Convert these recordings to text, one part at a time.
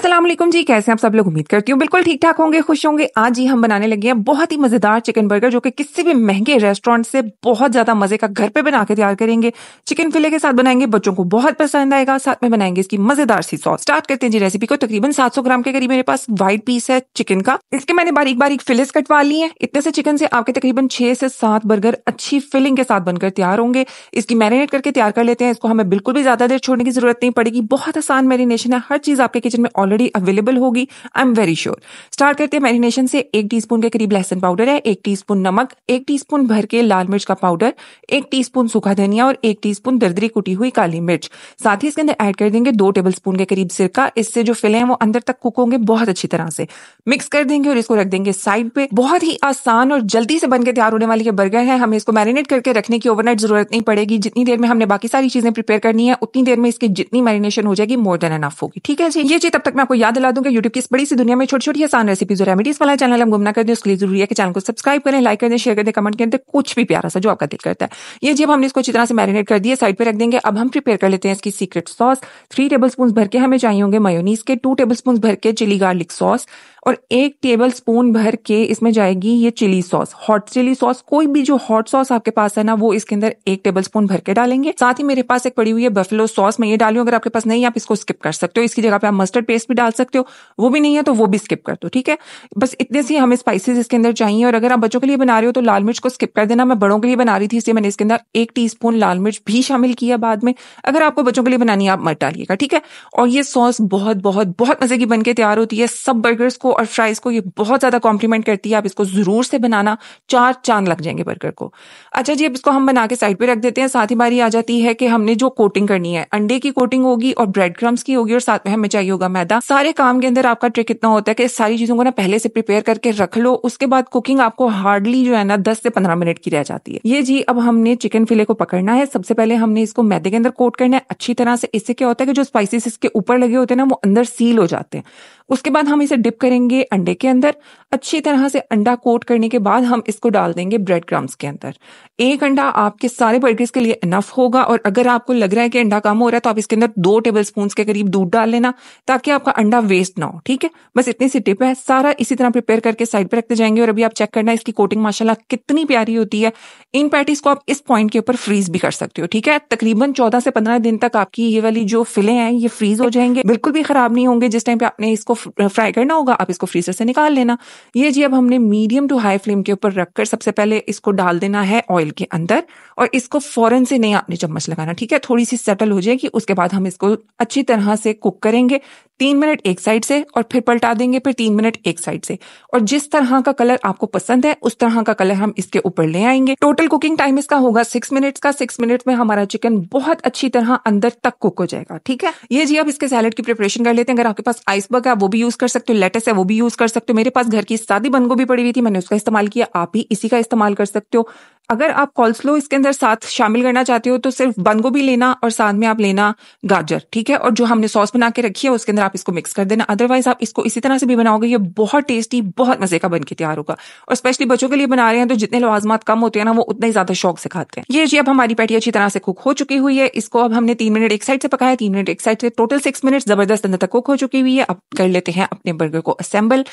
असलम जी कैसे हैं आप सब लोग उम्मीद करती हूँ बिल्कुल ठीक ठाक होंगे खुश होंगे आज ही हम बनाने लगे हैं बहुत ही मजेदार चिकन बर्गर जो कि किसी भी महंगे रेस्टोरेंट से बहुत ज्यादा मजे का घर पे बना के तैयार करेंगे चिकन फिले के साथ बनाएंगे बच्चों को बहुत पसंद आएगा साथ में बनाएंगे इसकी मजेदार सी सॉस स्टार्ट करते हैं जी रेसिपी को तकरीबन सात सौ ग्राम के करीब मेरे पास व्हाइट पीस है चिकन का इसके मैंने बारीक बारीक फिलेस कटवा ली है इतने से चिकन से आपके तकरीबन छह से सात बर्गर अच्छी फिलिंग के साथ बनकर तैयार होंगे इसकी मैरिनेट करके तैयार कर लेते हैं इसको हमें बिल्कुल भी ज्यादा देर छोड़ने की जरूरत नहीं पड़ेगी बहुत आसान मैरिनेशन है हर चीज आपके किचन में ऑल ऑलरेडी अवेलेबल होगी I am very sure start करते हैं मैरिनेशन से एक टी के करीब लहसन पाउडर है एक टी नमक एक टी भर के लाल मिर्च का पाउडर एक टी सूखा धनिया और एक स्पून दरदरी कुटी हुई काली मिर्च साथ ही इसके अंदर ऐड कर देंगे दो टेबल स्पून के करीब सिरका इससे जो फिले हैं वो अंदर तक कुक होंगे बहुत अच्छी तरह से मिक्स कर देंगे और इसको रख देंगे साइड पे बहुत ही आसान और जल्दी से बनकर तैयार होने वाली ये बर्गर है हमें इसको मैरिनेट करके रखने की ओवरनाइट जरूरत नहीं पड़ेगी जितनी देर में हमने बाकी सारी चीजें प्रिपेयर करनी है उतनी देर में इसकी जितनी मैरिनेशन हो जाएगी मोर देन एनफ होगी ठीक है जी ये चीज तब तक मैं आपको याद दिला दूं कि यूट्यूब की इस बड़ी सी दुनिया में छोटी छोटी आसान रेसिपीज और रेमेडीज वाला चैनल हम गुमना कर दें उसके लिए जरूरी है कि चैनल को सब्सक्राइब करें लाइक करें शेयर करें कमेंट करें कुछ भी प्यारा सा जो आपका दिल करता है ये जब हमने इसको अच्छी तरह से मैरिनेट कर दिया साइड पर रख देंगे अब हम प्रिपेयर कर लेते हैं इसकी secret sauce three tablespoon भर के हमें चाहिए होंगे मयोनीस के टू टेबल स्पून भर के चिली गार्लिक सॉस और एक टेबल स्पून भर के इसमें जाएगी ये chilli sauce hot chilli sauce कोई भी जो हॉट सॉस आपके पास है ना वो इसके अंदर एक टेबल स्पून भर के डालेंगे साथ ही मेरे पास एक पड़ी हुई है बफेलो सॉस मैं ये डालू अगर आपके पास नहीं आप इसको स्किप कर सकते हो इसकी जगह पे आप मस्टर्ड पेस्ट भी डाल सकते हो वो भी नहीं है तो वो भी स्किप कर दो ठीक है बस इतने से हमें स्पाइसेस इसके अंदर चाहिए और अगर आप बच्चों के लिए बना रहे हो तो लाल मिर्च को स्किप कर देना मैं बड़ों के लिए बना रही थी इसलिए मैंने इसके अंदर एक टी लाल मिर्च भी शामिल किया बाद में अगर आपको बच्चों के लिए बनानी है आप मत डालिएगा ठीक है और ये सॉस बहुत बहुत बहुत मजे की बनकर तैयार होती है सब बर्गर्स को और फ्राइज को ये बहुत ज्यादा कॉम्प्लीमेंट करती है आप इसको जरूर से बनाना चार चांद लग जाएंगे बर्गर को अच्छा जी अब इसको हम बना के साइड पे रख देते हैं साथ ही बारी आ जाती है कि हमने जो कोटिंग करनी है अंडे की कोटिंग होगी और ब्रेड क्रम्स की होगी और साथ में हमें चाहिए होगा मैदा सारे काम के अंदर आपका ट्रिक इतना होता है कि सारी चीजों को ना पहले से प्रिपेयर करके रख लो उसके बाद कुकिंग आपको हार्डली जो है ना दस से पंद्रह मिनट की रह जाती है ये जी अब हमने चिकन फिले को पकड़ना है सबसे पहले हमने इसको मैदे के अंदर कोट करना है अच्छी तरह से इससे क्या होता है कि जो स्पाइसेस इसके ऊपर लगे होते हैं ना वो अंदर सील हो जाते हैं उसके बाद हम इसे डिप करेंगे अंडे के अंदर अच्छी तरह से अंडा कोट करने के बाद हम इसको डाल देंगे ब्रेड क्रम्स के अंदर एक अंडा आपके सारे बर्गर्स के लिए इनफ होगा और अगर आपको लग रहा है कि अंडा कम हो रहा है तो आप इसके अंदर दो टेबल स्पून के करीब दूध डाल लेना ताकि आपका अंडा वेस्ट ना हो ठीक है बस इतनी सी टिप है सारा इसी तरह प्रिपेयर करके साइड पर रखते जाएंगे और अभी आप चेक करना इसकी कोटिंग माशाला कितनी प्यारी होती है इन पैटीज को आप इस पॉइंट के ऊपर फ्रीज भी कर सकते हो ठीक है तकरीबन चौदह से पंद्रह दिन तक आपकी ये वाली जो फिले हैं ये फ्रीज हो जाएंगे बिल्कुल भी खराब नहीं होंगे जिस टाइम पे आपने इसको फ्राई करना होगा आप इसको फ्रीजर से निकाल लेना ये जी अब हमने मीडियम टू हाई फ्लेम के ऊपर रखकर सबसे पहले इसको डाल देना है ऑयल के अंदर और इसको फ़ौरन से नहीं आपने चम्मच लगाना ठीक है थोड़ी सी सेटल हो जाएगी उसके बाद हम इसको अच्छी तरह से कुक करेंगे तीन मिनट एक साइड से और फिर पलटा देंगे फिर तीन मिनट एक साइड से और जिस तरह का कलर आपको पसंद है उस तरह का कलर हम इसके ऊपर ले आएंगे टोटल कुकिंग टाइम इसका होगा सिक्स मिनट्स का सिक्स मिनट में हमारा चिकन बहुत अच्छी तरह अंदर तक कुक हो जाएगा ठीक है ये जी अब इसके सैलड की प्रिपरेशन कर लेते हैं अगर आपके पास आइसबर्ग है वो भी यूज कर सकते हो लेटेस है वो भी यूज कर सकते हो मेरे पास घर की सादी बंद गोभी पड़ी हुई थी मैंने उसका इस्तेमाल किया आप ही इसी का इस्तेमाल कर सकते हो अगर आप कॉल्सलो इसके अंदर साथ शामिल करना चाहते हो तो सिर्फ बंद गोभी लेना और साथ में आप लेना गाजर ठीक है और जो हमने सॉस बना के रखी है उसके अंदर आप इसको मिक्स कर देना अदरवाइज आप इसको इसी तरह से भी बनाओगे ये बहुत टेस्टी बहुत मजे का बन के तैयार होगा और स्पेशली बच्चों के लिए बना रहे हैं तो जितने लवाजमात कम होते हैं ना वो उतना ही ज्यादा शौक से खाते हैं ये जी अब हमारी पैटी अच्छी तरह से कुक हो चुकी हुई है इसको अब हमने तीन मिनट एक साइड से पकाया तीन मिनट एक साइड से टोटल सिक्स मिनट जबरदस्त अंदर तक कुक हो चुकी हुई है अब कर लेते हैं अपने बर्गर को असेंबल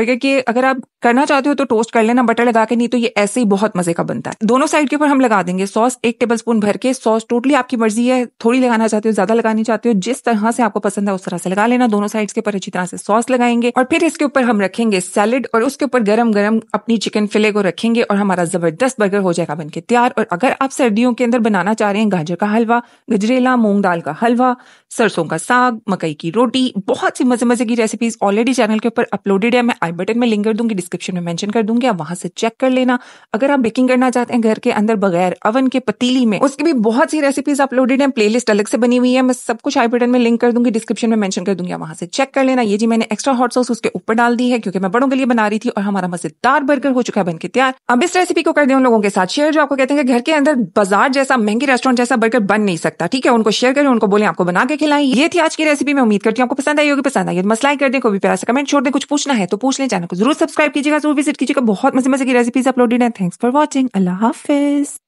बर्गर के अगर आप करना चाहते हो तो टोस्ट कर लेना बटर लगा के नहीं तो ये ऐसे ही बहुत मजे का बनता है दोनों साइड के ऊपर हम लगा देंगे सॉस एक टेबल स्पून भर के सॉस टोटली आपकी मर्जी है थोड़ी लगाना चाहते हो ज्यादा लगानी चाहते हो जिस तरह से आपको पसंद है उस तरह से लगा लेना दोनों साइड के ऊपर अच्छी तरह से सॉस लगाएंगे और फिर इसके ऊपर हम रखेंगे सैलड और उसके ऊपर गर्म गर्म अपनी चिकन फिले को रखेंगे और हमारा जबरदस्त बर्गर हो जाएगा बनकर तैयार और अगर आप सर्दियों के अंदर बनाना चाह रहे हैं गाजर का हलवा गजरेला मूंग दाल का हलवा सरसों का साग मकई की रोटी बहुत सी मजे मजे की रेसिपीज ऑलरेडी चैनल के ऊपर अपलोडेड है मैं आई बटन में लिंक कर दूंगी डिस्क्रिप्शन में मैंशन कर दूंगी आप वहां से चेक कर लेना अगर आप बेकिंग करना चाहते हैं हैं घर के अंदर बगैर अवन के पतीली में उसकी भी बहुत सी रेसिपीज अपलोडेड है प्लेलिस्ट अलग से बनी हुई है मैं सब कुछ आई बटन में लिंक कर दूंगी डिस्क्रिप्शन में मेंशन कर दूंगी वहां से चेक कर लेना ये जी मैंने एक्स्ट्रा हॉट सॉस उसके ऊपर डाल दी है क्योंकि मैं बड़ों के लिए बना रही थी और हमारा मजेदार बर्गर हो चुका है बनकर तैयार अब इस रेसिपी को कर दें उन लोगों के साथ शेयर जो आपको कहते हैं कि घर के अंदर बाजार जैसा महंगी रेस्टोरेंट जैसा बर्गर बन नहीं सकता ठीक है उनको शेयर करें उनको बोले आपको बना के खिलाएं ये थी आज की रेसिपी मैं उम्मीद करती हूँ आपको पसंद आई होगी पसंद आई तो मसलाई कर दें को भी प्यार से कमेंट छोड़ दें कुछ पूछना है तो पूछ लें चैनल को जरूर सब्सक्राइब कीजिएगा जरूर विजिट कीजिएगा बहुत मजे मजे की रेसिपीज अपलोडेड है थैंक्स फॉर वॉचिंग अल्लाह office